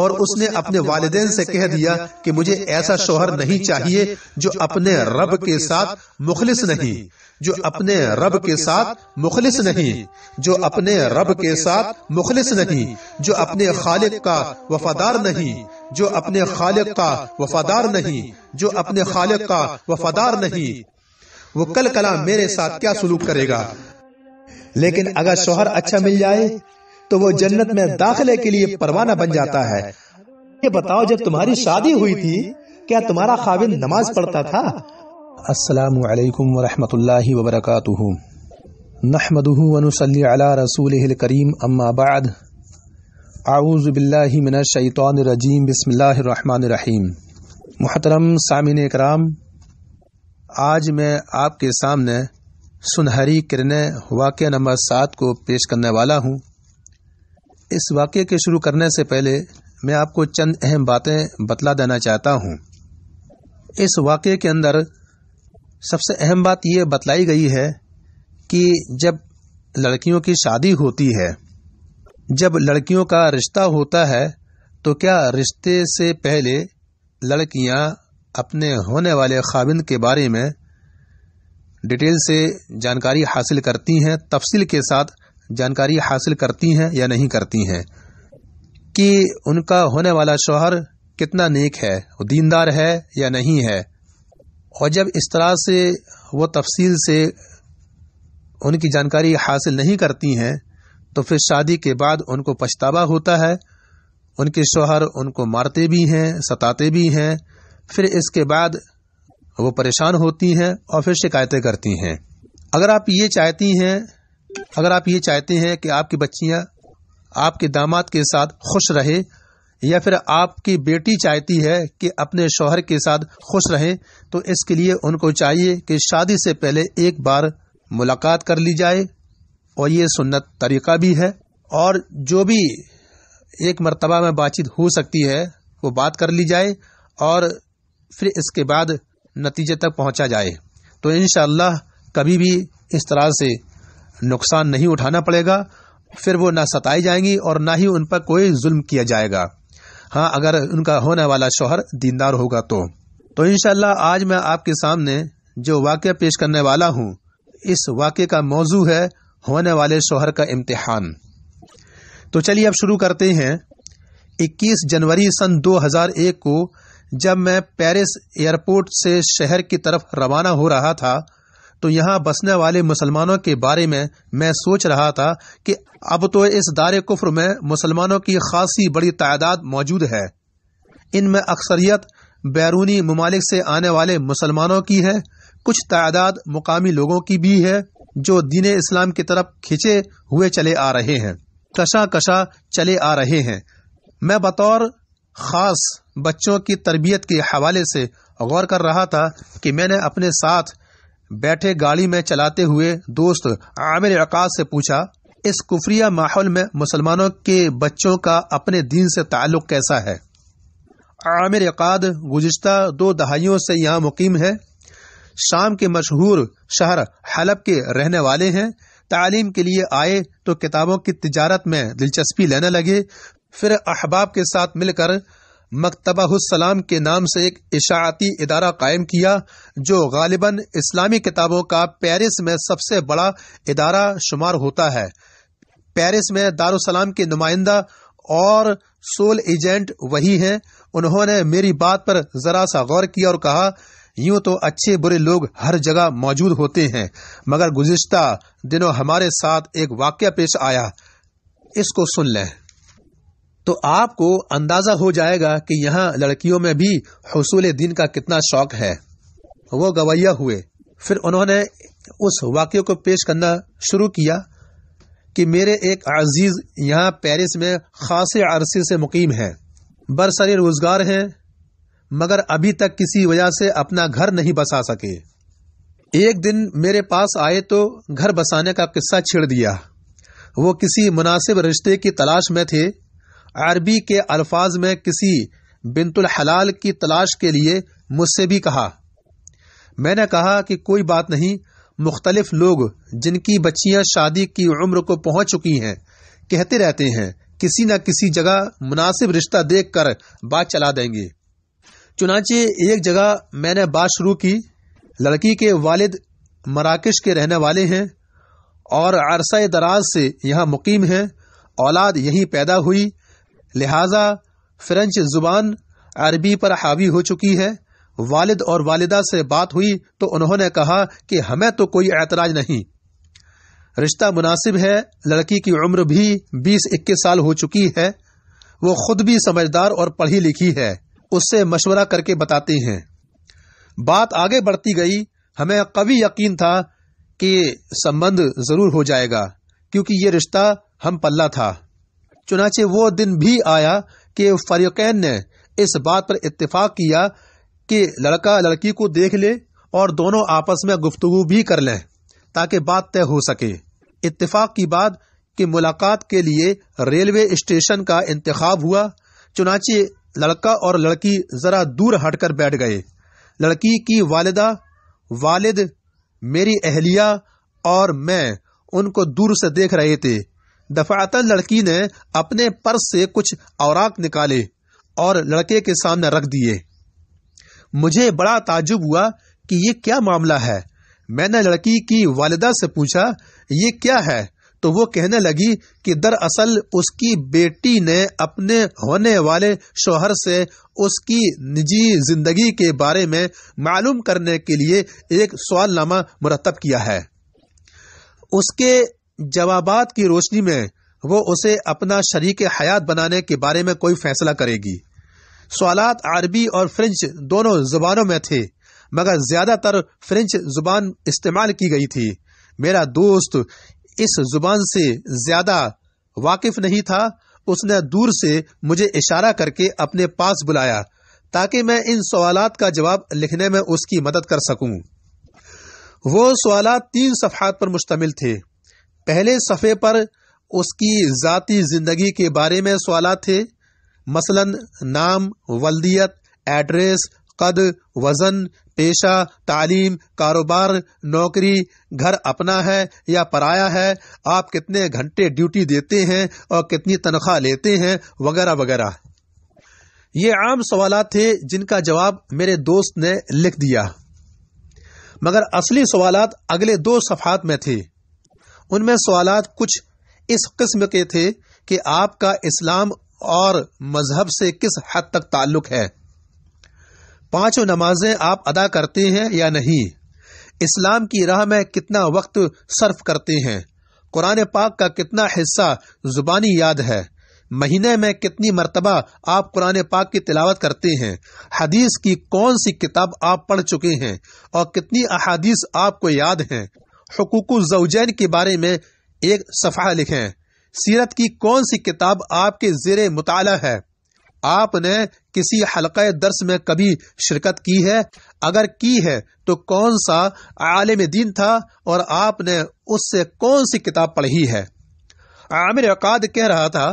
और उसने अपने वाले से कह दिया कि मुझे ऐसा शोहर नहीं चाहिए जो अपने रब के साथ मुखलिस नहीं जो अपने रब के साथ मुखलिस नहीं जो अपने रब के साथ मुखलिस नहीं जो अपने खालिक का वफादार नहीं जो अपने खालिक का वफादार नहीं जो अपने खालिक का वफादार नहीं वो कल कला मेरे साथ क्या सुलूक करेगा लेकिन अगर शोहर अच्छा मिल जाए तो वो जन्नत में दाखिले के लिए परवाना बन जाता है ये बताओ जब तुम्हारी शादी हुई थी क्या तुम्हारा खाविन नमाज पढ़ता था अस्सलाम वालेकुम वरहमतुल्लाहि वबरकातुहू नहमदुहु वनुसल्ली अला रसूलिहिल करीम अम्मा बाद आऊज़ बिल्लाहि मिनश शैतानिर रजीम बिस्मिल्लाहिर रहमानिर रहीम मोहतरम सामिन कराम आज मैं आपके सामने सुनहरी किरणें वाक्य नंबर सात को पेश करने वाला हूँ इस वाक्य के शुरू करने से पहले मैं आपको चंद अहम बातें बतला देना चाहता हूँ इस वाक्य के अंदर सबसे अहम बात यह बतलाई गई है कि जब लड़कियों की शादी होती है जब लड़कियों का रिश्ता होता है तो क्या रिश्ते से पहले लड़कियां अपने होने वाले खाविंद के बारे में डिटेल से जानकारी हासिल करती हैं तफसील के साथ जानकारी हासिल करती हैं या नहीं करती हैं कि उनका होने वाला शोहर कितना नेक है दीनदार है या नहीं है और जब इस तरह से वो तफसील से उनकी जानकारी हासिल नहीं करती हैं तो फिर शादी के बाद उनको पछतावा होता है उनके शोहर उनको मारते भी हैं सताते भी हैं फिर इसके बाद वो परेशान होती हैं और फिर शिकायतें करती हैं अगर आप ये चाहती हैं अगर आप ये चाहते हैं कि आपकी बच्चियां आपके दामाद के साथ खुश रहे या फिर आपकी बेटी चाहती है कि अपने शोहर के साथ खुश रहे तो इसके लिए उनको चाहिए कि शादी से पहले एक बार मुलाकात कर ली जाए और ये सुन्नत तरीका भी है और जो भी एक मरतबा में बातचीत हो सकती है वो बात कर ली जाए और फिर इसके बाद नतीजे तक पहुंचा जाए तो इन कभी भी इस तरह से नुकसान नहीं उठाना पड़ेगा फिर वो ना सताई जाएंगी और ना ही उन पर कोई जुल्म किया जाएगा हाँ अगर उनका होने वाला शोहर दीनदार होगा तो तो इनशाला आज मैं आपके सामने जो वाक्य पेश करने वाला हूँ इस वाक्य का मौजू है होने वाले शोहर का इम्तिहान तो चलिए अब शुरू करते हैं 21 जनवरी सन 2001 को जब मैं पेरिस एयरपोर्ट से शहर की तरफ रवाना हो रहा था तो यहाँ बसने वाले मुसलमानों के बारे में मैं सोच रहा था कि अब तो इस दार कुफ्र में मुसलमानों की खासी बड़ी तादाद मौजूद है इनमें अक्सरियत बैरूनी ममालिक से आने वाले मुसलमानों की है कुछ तादाद मुकामी लोगों की भी है जो दीन इस्लाम की तरफ खिंचे हुए चले आ रहे हैं कशा कशा चले आ रहे हैं मैं बतौर खास बच्चों की तरबियत के हवाले से गौर कर रहा था कि मैंने अपने साथ बैठे गाड़ी में चलाते हुए दोस्त आमिर अकाश से पूछा इस कुफरिया माहौल में मुसलमानों के बच्चों का अपने दीन से ताल्लुक कैसा है आमिर अकाद गुजशत दो दहाइयों से यहाँ मुकीम है शाम के मशहूर शहर हलब के रहने वाले हैं तालीम के लिए आए तो किताबों की तजारत में दिलचस्पी लेने लगे फिर अहबाब के साथ मिलकर मकतबासलाम के नाम से एक इशाती इदारा कायम किया जो गालिबा इस्लामी किताबों का पेरिस में सबसे बड़ा इदारा शुमार होता है पेरिस में दारोसलाम के नुमाइंदा और सोल एजेंट वही हैं उन्होंने मेरी बात पर जरा सा गौर किया और कहा यूं तो अच्छे बुरे लोग हर जगह मौजूद होते हैं मगर गुजश्ता दिनों हमारे साथ एक वाक्य पेश आया इसको सुन लें तो आपको अंदाजा हो जाएगा कि यहाँ लड़कियों में भी हसूल दिन का कितना शौक है वो गवैया हुए फिर उन्होंने उस वाक्य को पेश करना शुरू किया कि मेरे एक अजीज यहाँ पेरिस में खास अरसे से मुकीम है बरसरे रोजगार है मगर अभी तक किसी वजह से अपना घर नहीं बसा सके एक दिन मेरे पास आए तो घर बसाने का किस्सा छिड़ दिया वो किसी मुनासिब रिश्ते की तलाश में थे अरबी के अल्फाज में किसी बिनतुल हलाल की तलाश के लिए मुझसे भी कहा मैंने कहा कि कोई बात नहीं मुख्तलिफ लोग जिनकी बच्चियां शादी की उम्र को पहुंच चुकी हैं कहते रहते हैं किसी न किसी जगह मुनासिब रिश्ता देख कर बात चला देंगे चुनाचे एक जगह मैंने बात शुरू की लड़की के वालिद मराकश के रहने वाले हैं और अरसा दराज से यहाँ मुकीम हैं औलाद यहीं पैदा हुई लिहाजा फ्रेंच जुबान अरबी पर हावी हो चुकी है वालिद और वालिदा से बात हुई तो उन्होंने कहा कि हमें तो कोई एतराज नहीं रिश्ता मुनासिब है लड़की की उम्र भी बीस इक्कीस साल हो चुकी है वो खुद भी समझदार और पढ़ी लिखी है उससे मशवरा करके बताते हैं बात आगे बढ़ती गई हमें कवि यकीन था कि संबंध जरूर हो जाएगा क्योंकि ये रिश्ता हम पल्ला था चुनाचे वो दिन भी आया कि फरीकैन ने इस बात पर इत्तेफाक किया कि लड़का लड़की को देख ले और दोनों आपस में गुफ्तगु भी कर लें ताकि बात तय हो सके इत्तेफाक की बात कि मुलाकात के लिए रेलवे स्टेशन का इंतखा हुआ चुनाचे लड़का और लड़की जरा दूर हटकर बैठ गए लड़की की वालदा वालिद मेरी अहलिया और मैं उनको दूर से देख रहे थे दफातन लड़की ने अपने पर्स से कुछ औराक निकाले और लड़के के सामने रख दिए मुझे बड़ा ताजुब हुआ कि ये क्या मामला है मैंने लड़की की वालिदा से पूछा ये क्या है तो वो कहने लगी कि दरअसल उसकी बेटी ने अपने होने वाले शोहर से उसकी निजी जिंदगी के बारे में मालूम करने के लिए एक सवालनामा मुरतब किया है उसके जवाबात की रोशनी में वो उसे अपना शरीक हयात बनाने के बारे में कोई फैसला करेगी सवालत अरबी और फ्रेंच दोनों जुबानों में थे मगर ज्यादातर फ्रेंच जुबान इस्तेमाल की गई थी मेरा दोस्त इस जुबान से ज्यादा वाकिफ नहीं था उसने दूर से मुझे इशारा करके अपने पास बुलाया ताकि मैं इन सवालात का जवाब लिखने में उसकी मदद कर सकूं। वो सवाल तीन सफहत पर मुश्तमिल थे पहले सफ़े पर उसकी ज़ाती ज़िंदगी के बारे में सवाल थे मसलन नाम वल्दियत एड्रेस कद वज़न पेशा तालीम कारोबार नौकरी घर अपना है या पराया है आप कितने घंटे ड्यूटी देते हैं और कितनी तनख्वाह लेते हैं वगैरह वगैरह ये आम सवाल थे जिनका जवाब मेरे दोस्त ने लिख दिया मगर असली सवाल अगले दो सफ़ात में थे उनमें सवाल कुछ इस किस्म के थे कि आपका इस्लाम और मजहब से किस हद तक ताल्लुक है पांचों नमाजें आप अदा करते हैं या नहीं इस्लाम की राह में कितना वक्त सर्फ करते हैं कुरान पाक का कितना हिस्सा जुबानी याद है महीने में कितनी मरतबा आप कुरान पाक की तिलावत करते हैं हदीस की कौन सी किताब आप पढ़ चुके हैं और कितनी अहादीस आपको याद हैं हकूक जवजैन के बारे में एक सफ़ा लिखें सीरत की कौन सी किताब आपके जेर मुताल है आपने किसी हलक़ दर्स में कभी शिरकत की है अगर की है तो कौन सा आलम दीन था और आपने उससे कौन सी किताब पढ़ी है आमिर अकाद कह रहा था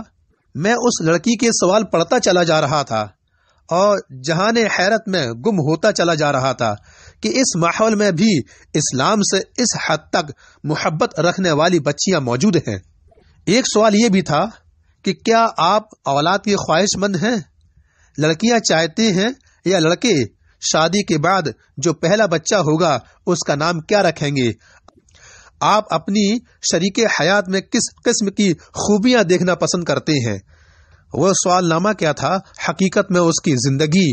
मैं उस लड़की के सवाल पढ़ता चला जा रहा था और जहाने हैरत में गुम होता चला जा रहा था कि इस माहौल में भी इस्लाम से इस हद तक मोहब्बत रखने वाली बच्चियां मौजूद हैं एक सवाल ये भी था कि क्या आप औलाद के ख्वाहिशमंद हैं लड़कियां चाहते हैं या लड़के शादी के बाद जो पहला बच्चा होगा उसका नाम क्या रखेंगे आप अपनी शरीक हयात में किस किस्म की खूबियां देखना पसंद करते हैं सवाल सवालनामा क्या था हकीकत में उसकी जिंदगी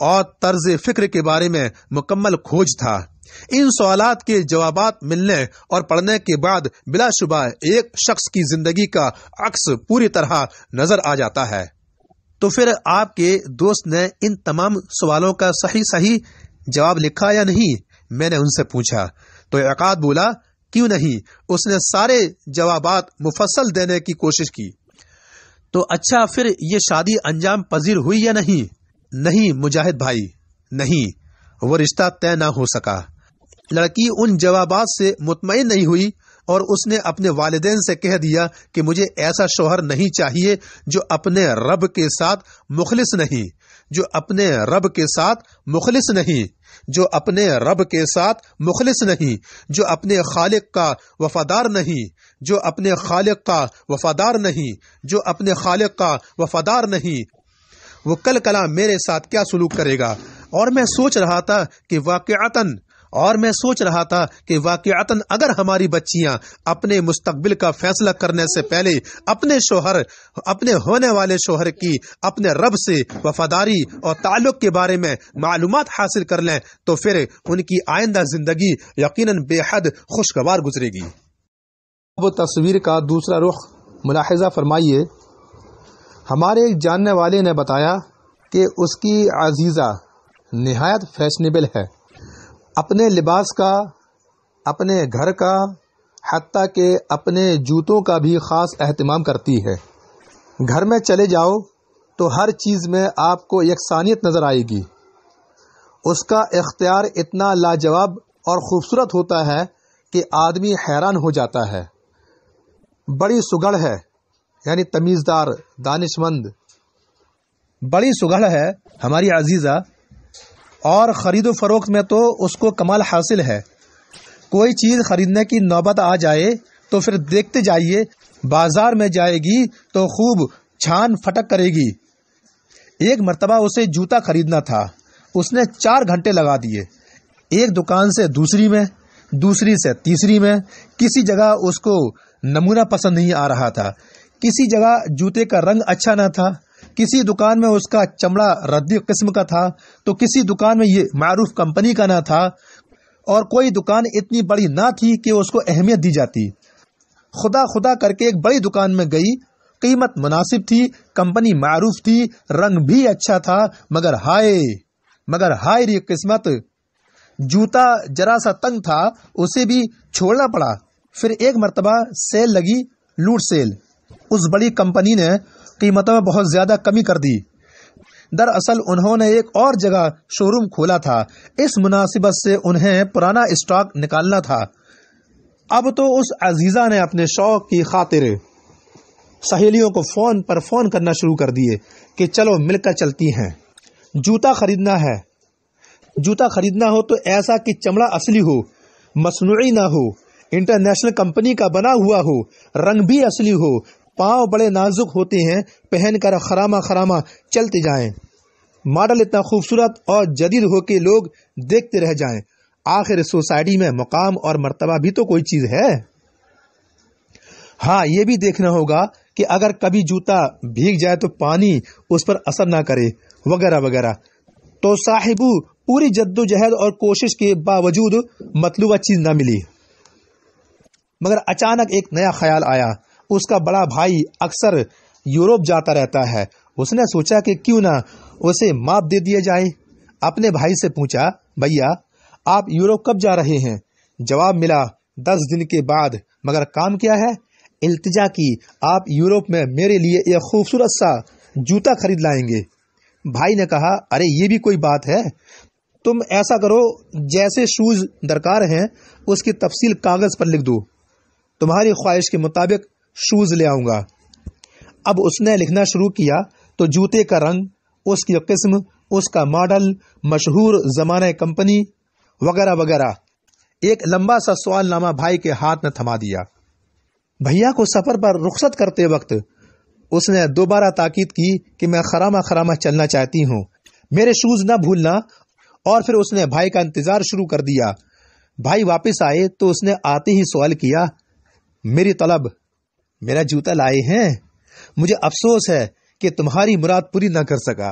और तर्ज फिक्र के बारे में मुकम्मल खोज था इन सवाल के जवाब मिलने और पढ़ने के बाद बिलाशुबा एक शख्स की जिंदगी का अक्स पूरी तरह नजर आ जाता है तो फिर आपके दोस्त ने इन तमाम सवालों का सही सही जवाब लिखा या नहीं मैंने उनसे पूछा तो अकाद बोला क्यों नहीं उसने सारे जवाब मुफसल देने की कोशिश की तो अच्छा फिर ये शादी अंजाम पजीर हुई या नहीं नहीं मुजाहिद भाई नहीं वो रिश्ता तय ना हो सका लड़की उन जवाबात से मुतमिन नहीं हुई और उसने अपने वाले से कह दिया कि मुझे ऐसा शोहर नहीं चाहिए जो अपने रब के साथ मुखलिस नहीं जो अपने रब के साथ मुखलिस नहीं जो अपने रब के साथ मुखलिस नहीं जो अपने खालिक का वफादार नहीं जो अपने खालिक का वफादार नहीं जो अपने खालिक का वफादार नहीं वो कल कला मेरे साथ क्या सुलूक करेगा और मैं सोच रहा था कि वाक़ता और मैं सोच रहा था कि वाक़ता अगर हमारी बच्चियां अपने मुस्तबिल का फैसला करने से पहले अपने शोहर अपने होने वाले शोहर की अपने रब से वफादारी और ताल्लुक़ के बारे में मालूम हासिल कर लें तो फिर उनकी आइंदा ज़िंदगी यकीन बेहद खुशगवार गुजरेगी अब तस्वीर का दूसरा रुख मुलाहजा फरमाइए हमारे एक जानने वाले ने बताया कि उसकी अजीज़ा नहायत फैशनेबल है अपने लिबास का अपने घर का हती के अपने जूतों का भी ख़ास अहतमाम करती है घर में चले जाओ तो हर चीज़ में आपको यकसानियत नज़र आएगी उसका इख्तियार इतना लाजवाब और ख़ूबसूरत होता है कि आदमी हैरान हो जाता है बड़ी सुगढ़ है यानी तमीज़दार दानिशमंद बड़ी सुगढ़ है हमारी अजीज़ा और खरीदो फरोख्त में तो उसको कमाल हासिल है कोई चीज़ ख़रीदने की नौबत आ जाए तो फिर देखते जाइए बाजार में जाएगी तो खूब छान फटक करेगी एक मरतबा उसे जूता खरीदना था उसने चार घंटे लगा दिए एक दुकान से दूसरी में दूसरी से तीसरी में किसी जगह उसको नमूना पसंद नहीं आ रहा था किसी जगह जूते का रंग अच्छा ना था किसी दुकान में उसका चमड़ा रद्दी किस्म का था तो किसी दुकान में ये मारूफ कंपनी का ना था और कोई दुकान इतनी बड़ी ना थी कि उसको अहमियत दी जाती खुदा खुदा करके एक बड़ी दुकान में गई कीमत मुनासिब थी कंपनी मारूफ थी रंग भी अच्छा था मगर हाय मगर हाय रे किस्मत जूता जरा सा तंग था उसे भी छोड़ना पड़ा फिर एक मरतबा सेल लगी लूट सेल उस बड़ी कंपनी ने कीमतों में बहुत ज़्यादा कमी कर दी दरअसल उन्होंने एक और जगह शोरूम खोला था इस मुनासिबत से उन्हें पुराना स्टॉक निकालना था अब तो उस अजीज़ा ने अपने शौक की खातिर सहेलियों को फ़ोन पर फ़ोन करना शुरू कर दिए कि चलो मिलकर चलती हैं जूता ख़रीदना है जूता ख़रीदना हो तो ऐसा कि चमड़ा असली हो मसनू ना हो इंटरनेशनल कंपनी का बना हुआ हो रंग भी असली हो पांव बड़े नाजुक होते हैं पहनकर खरामा खरामा चलते जाएं। मॉडल इतना खूबसूरत और जदीद हो के लोग देखते रह जाएं। आखिर सोसाइटी में मुकाम और मर्तबा भी तो कोई चीज़ है हाँ ये भी देखना होगा कि अगर कभी जूता भीग जाए तो पानी उस पर असर ना करे वगैरह वगैरह तो साहिबू पूरी जद्दोजहद और कोशिश के बावजूद मतलूबा चीज़ ना मिली मगर अचानक एक नया ख्याल आया उसका बड़ा भाई अक्सर यूरोप जाता रहता है उसने सोचा कि क्यों ना उसे माप दे दिया जाए अपने भाई से पूछा भैया आप यूरोप कब जा रहे हैं जवाब मिला दस दिन के बाद मगर काम क्या है इल्तिजा की आप यूरोप में मेरे लिए एक खूबसूरत सा जूता खरीद लाएंगे भाई ने कहा अरे ये भी कोई बात है तुम ऐसा करो जैसे शूज़ दरकार हैं उसकी तफसील कागज़ पर लिख दो तुम्हारी ख्वाहिश के मुताबिक शूज़ ले आऊंगा अब उसने लिखना शुरू किया तो जूते का रंग उसकी किस्म उसका मॉडल मशहूर जमाने कंपनी वगैरह वगैरह एक लंबा सा नामा भाई के हाथ में थमा दिया भैया को सफर पर रुखसत करते वक्त उसने दोबारा ताकीद की कि मैं खरामा खरामा चलना चाहती हूँ मेरे शूज ना भूलना और फिर उसने भाई का इंतजार शुरू कर दिया भाई वापस आए तो उसने आते ही सवाल किया मेरी तलब मेरा जूता लाए हैं मुझे अफसोस है कि तुम्हारी मुराद पूरी ना कर सका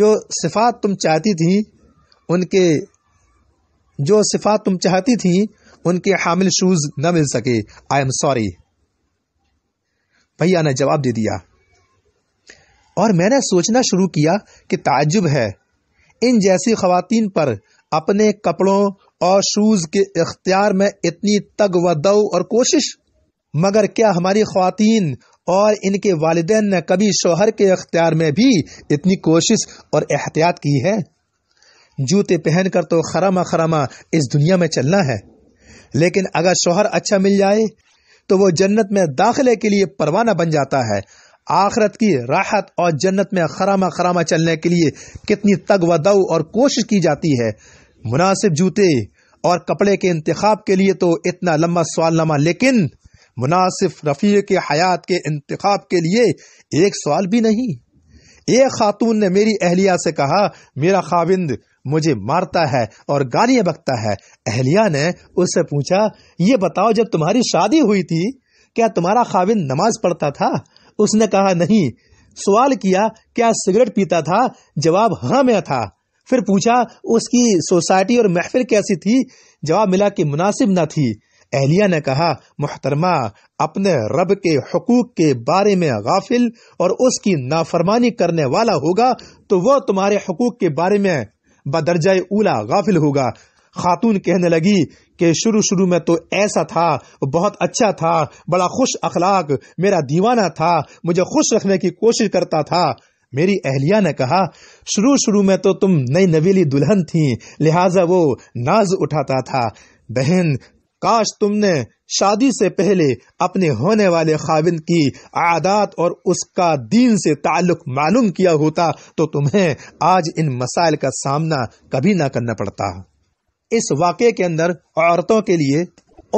जो सिफात तुम चाहती थी उनके जो सिफात तुम चाहती थी उनके हामिल शूज़ न मिल सके आई एम सॉरी भैया ने जवाब दे दिया और मैंने सोचना शुरू किया कि ताजुब है इन जैसी खातन पर अपने कपड़ों और शूज़ के इख्तियार में इतनी तग व दव और कोशिश मगर क्या हमारी खातन और इनके वालदे ने कभी शोहर के अख्तियार में भी इतनी कोशिश और एहतियात की है जूते पहनकर तो खरामा खरामा इस दुनिया में चलना है लेकिन अगर शोहर अच्छा मिल जाए तो वो जन्नत में दाखिले के लिए परवाना बन जाता है आखरत की राहत और जन्नत में खरामा खरामा चलने के लिए कितनी तग दऊ और कोशिश की जाती है मुनासिब जूते और कपड़े के इंतखब के लिए तो इतना लंबा सवालनामा लेकिन मुनासिफ रफ़ी के हयात के इंतखब के लिए एक सवाल भी नहीं एक खातून ने मेरी अहलिया से कहा मेरा खाविंद मुझे मारता है और गालियां बकता है अहलिया ने उससे पूछा ये बताओ जब तुम्हारी शादी हुई थी क्या तुम्हारा खाविंद नमाज पढ़ता था उसने कहा नहीं सवाल किया क्या सिगरेट पीता था जवाब हाँ मैं था फिर पूछा उसकी सोसाइटी और महफिल कैसी थी जवाब मिला कि मुनासिब ना थी एहलिया ने कहा मुहतरमा अपने रब के हकूक के बारे में गाफिल और उसकी नाफरमानी करने वाला होगा तो वह तुम्हारे हकूक के बारे में बदरजा ऊला गाफिल होगा खातून कहने लगी कि शुरू शुरू में तो ऐसा था बहुत अच्छा था बड़ा खुश अखलाक मेरा दीवाना था मुझे खुश रखने की कोशिश करता था मेरी अहलिया ने कहा शुरू शुरू में तो तुम नई नवेली दुल्हन थी लिहाजा वो नाज उठाता था बहन काश तुमने शादी से पहले अपने होने वाले खाविन की आदात और उसका दीन से ताल्लुक मालूम किया होता तो तुम्हें आज इन मसाइल का सामना कभी ना करना पड़ता इस वाक्य के अंदर औरतों के लिए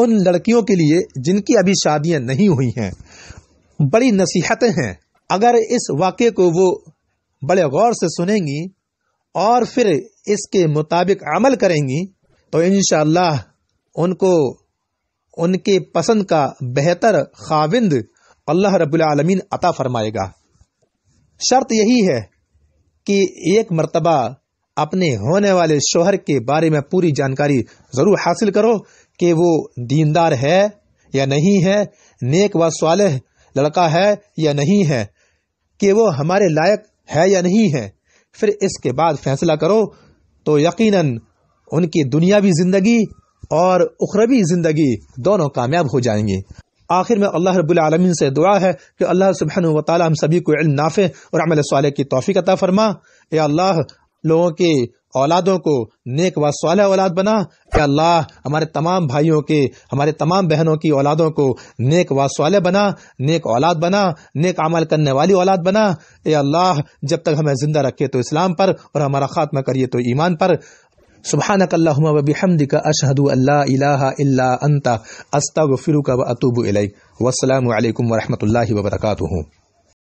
उन लड़कियों के लिए जिनकी अभी शादियां नहीं हुई हैं बड़ी नसीहतें हैं अगर इस वाक्य को वो बड़े गौर से सुनेंगी और फिर इसके मुताबिक अमल करेंगी तो इनशाला उनको उनके पसंद का बेहतर खाविंद अल्लाह रब्बुल आलमीन अता फरमाएगा शर्त यही है कि एक मरतबा अपने होने वाले शोहर के बारे में पूरी जानकारी ज़रूर हासिल करो कि वो दीनदार है या नहीं है नेक व सालह लड़का है या नहीं है कि वो हमारे लायक है या नहीं है फिर इसके बाद फैसला करो तो यकीनन उनकी दुनियावी ज़िंदगी और उखरबी ज़िंदगी दोनों कामयाब हो जाएंगी आखिर में अल्लाह रबालमीन से दुआ है कि अल्लाह सुबहन व हम सभी को इल्म नाफे और अमल साल की तोफ़ी अता फरमा या अल्लाह लोगों के औलादों को नेक व साल औलाद बना या अल्लाह हमारे तमाम भाइयों के हमारे तमाम बहनों की औलादों को नेक व साल बना नेक औलाद बना नेक अमल करने वाली औलाद बना ए अल्लाह जब तक हमें ज़िंदा रखे तो इस्लाम पर और हमारा खात्मा करिए तो ईमान पर सुबहानक अल्लाहुम्मा व बिहमदिका अशहदु अल्ला इलाहा इल्ला अंता अस्तगफिरुका व अतूबु इलैक वस्सलामु अलैकुम व रहमतुल्लाहि व बरकातुहू